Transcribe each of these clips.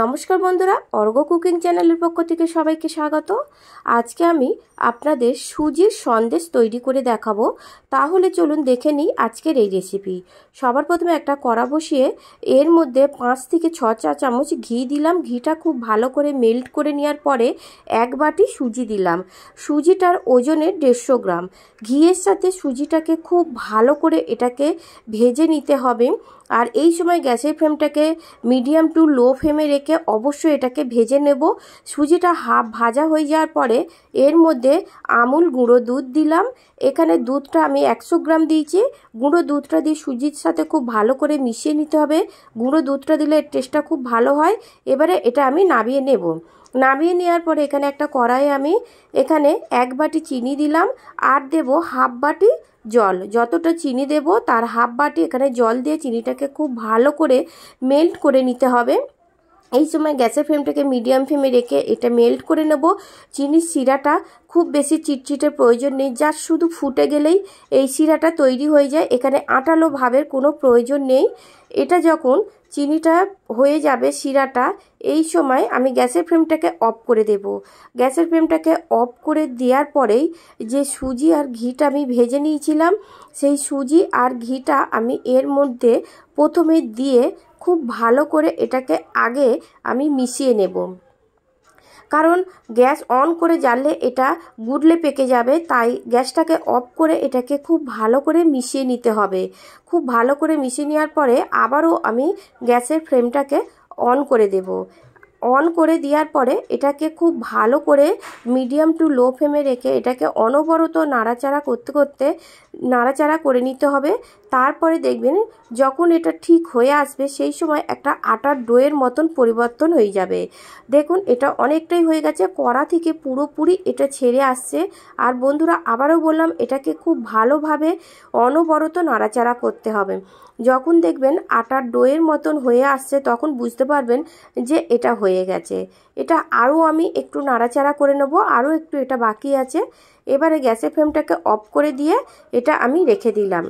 নমস্কার বন্ধুরা org cooking চ্যানেলের পক্ষ থেকে সবাইকে স্বাগত আজকে আমি আপনাদের সুজির সন্দেশ তৈরি করে দেখাবো তাহলে চলুন দেখে নিই আজকের এই রেসিপি সবার প্রথমে একটা কড়া বসিয়ে এর মধ্যে পাঁচ থেকে ছ চা চামচ ঘি দিলাম ঘিটা খুব ভালো করে মেল্ট করে নেওয়ার পরে এক বাটি সুজি দিলাম সুজিটার ওজনে দেড়শো গ্রাম ঘিয়ের সাথে সুজিটাকে খুব ভালো করে এটাকে ভেজে নিতে হবে আর এই সময় গ্যাসের ফ্লেমটাকে মিডিয়াম টু লো ফ্লেমে রেখে অবশ্যই এটাকে ভেজে নেব সুজিটা হাফ ভাজা হয়ে যাওয়ার পরে এর মধ্যে আমুল গুঁড়ো দুধ দিলাম এখানে দুধটা আমি একশো গ্রাম দিয়েছি গুঁড়ো দুধটা দিয়ে সুজির সাথে খুব ভালো করে মিশিয়ে নিতে হবে গুঁড়ো দুধটা দিলে টেস্টটা খুব ভালো হয় এবারে এটা আমি নামিয়ে নেব নামিয়ে নেওয়ার পরে এখানে একটা কড়াইয়ে আমি এখানে এক বাটি চিনি দিলাম আর দেব হাফ বাটি জল যতটা চিনি দেব তার হাফ বাটি এখানে জল দিয়ে চিনিটাকে খুব ভালো করে মেল্ট করে নিতে হবে এই সময় গ্যাসের ফ্লেমটাকে মিডিয়াম ফ্লেমে রেখে এটা মেল্ট করে নেব চিনির শিরাটা খুব বেশি চিটচিটের প্রয়োজন নেই যা শুধু ফুটে গেলেই এই শিরাটা তৈরি হয়ে যায় এখানে আটালো ভাবের কোনো প্রয়োজন নেই এটা যখন চিনিটা হয়ে যাবে শিরাটা এই সময় আমি গ্যাসের ফ্লেমটাকে অফ করে দেব গ্যাসের ফ্লেমটাকে অফ করে দেওয়ার পরেই যে সুজি আর ঘিটা আমি ভেজে নিয়েছিলাম সেই সুজি আর ঘিটা আমি এর মধ্যে প্রথমে দিয়ে খুব ভালো করে এটাকে আগে আমি মিশিয়ে নেব কারণ গ্যাস অন করে জ্বাললে এটা গুডলে পেকে যাবে তাই গ্যাসটাকে অফ করে এটাকে খুব ভালো করে মিশিয়ে নিতে হবে খুব ভালো করে মিশিয়ে নেওয়ার পরে আবারও আমি গ্যাসের ফ্রেমটাকে অন করে দেব অন করে দেওয়ার পরে এটাকে খুব ভালো করে মিডিয়াম টু লো ফ্লেমে রেখে এটাকে অনবরত নাড়াচাড়া করতে করতে নাড়াচাড়া করে নিতে হবে তারপরে দেখবেন যখন এটা ঠিক হয়ে আসবে সেই সময় একটা আটার ডোয়ের মতন পরিবর্তন হয়ে যাবে দেখুন এটা অনেকটাই হয়ে গেছে কড়া থেকে পুরোপুরি এটা ছেড়ে আসছে আর বন্ধুরা আবারও বললাম এটাকে খুব ভালোভাবে অনবরত নাড়াচাড়া করতে হবে যখন দেখবেন আটার ডোয়ের মতন হয়ে আসছে তখন বুঝতে পারবেন যে এটা হয়ে গেছে এটা আরও আমি একটু নাড়াচাড়া করে নেবো আরও একটু এটা বাকি আছে এবারে গ্যাসের ফ্লেমটাকে অফ করে দিয়ে এটা আমি রেখে দিলাম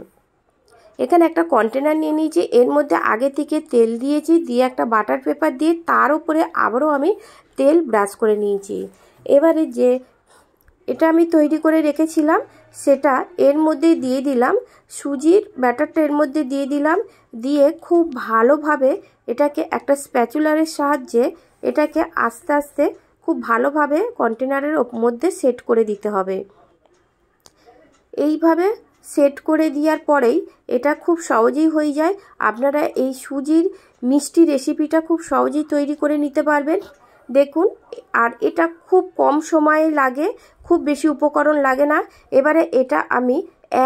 এখানে একটা কন্টেনার নিয়ে নিয়েছি এর মধ্যে আগে থেকে তেল দিয়েছি দিয়ে একটা বাটার পেপার দিয়ে তার উপরে আবারও আমি তেল ব্রাশ করে নিয়েছি এবারে যে এটা আমি তৈরি করে রেখেছিলাম সেটা এর মধ্যে দিয়ে দিলাম সুজির ব্যাটারটা এর মধ্যে দিয়ে দিলাম দিয়ে খুব ভালোভাবে এটাকে একটা স্প্যাচুলারের সাহায্যে এটাকে আস্তে আস্তে খুব ভালোভাবে কন্টেনারের মধ্যে সেট করে দিতে হবে এইভাবে সেট করে দেওয়ার পরেই এটা খুব সহজেই হয়ে যায় আপনারা এই সুজির মিষ্টি রেসিপিটা খুব সহজেই তৈরি করে নিতে পারবেন দেখুন আর এটা খুব কম সময়ে লাগে খুব বেশি উপকরণ লাগে না এবারে এটা আমি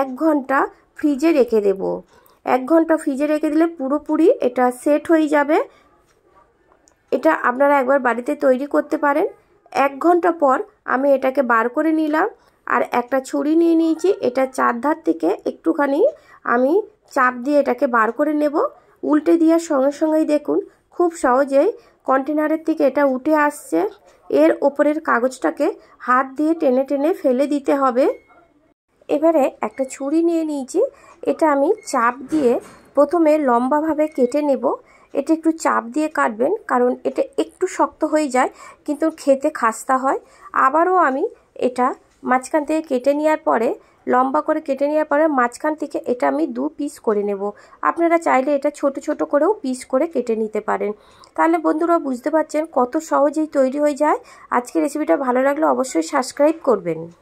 এক ঘন্টা ফ্রিজে রেখে দেব এক ঘন্টা ফ্রিজে রেখে দিলে পুরোপুরি এটা সেট হয়ে যাবে এটা আপনারা একবার বাড়িতে তৈরি করতে পারেন এক ঘন্টা পর আমি এটাকে বার করে নিলাম আর একটা ছুরি নিয়ে নিয়েছি এটা চারধার থেকে একটুখানি আমি চাপ দিয়ে এটাকে বার করে নেব উল্টে দেওয়ার সঙ্গে সঙ্গেই দেখুন খুব সহজেই কন্টেনারের থেকে এটা উঠে আসছে এর ওপরের কাগজটাকে হাত দিয়ে টেনে টেনে ফেলে দিতে হবে এবারে একটা ছুরি নিয়ে নিয়েছি এটা আমি চাপ দিয়ে প্রথমে লম্বাভাবে কেটে নেব এটা একটু চাপ দিয়ে কাটবেন কারণ এটা একটু শক্ত হয়ে যায় কিন্তু খেতে খাস্তা হয় আবারও আমি এটা মাঝখান থেকে কেটে নেওয়ার পরে লম্বা করে কেটে নেওয়ার পরে মাঝখান থেকে এটা আমি দু পিস করে নেব আপনারা চাইলে এটা ছোট ছোট করেও পিস করে কেটে নিতে পারেন তাহলে বন্ধুরা বুঝতে পারছেন কত সহজেই তৈরি হয়ে যায় আজকে রেসিপিটা ভালো লাগলে অবশ্যই সাবস্ক্রাইব করবেন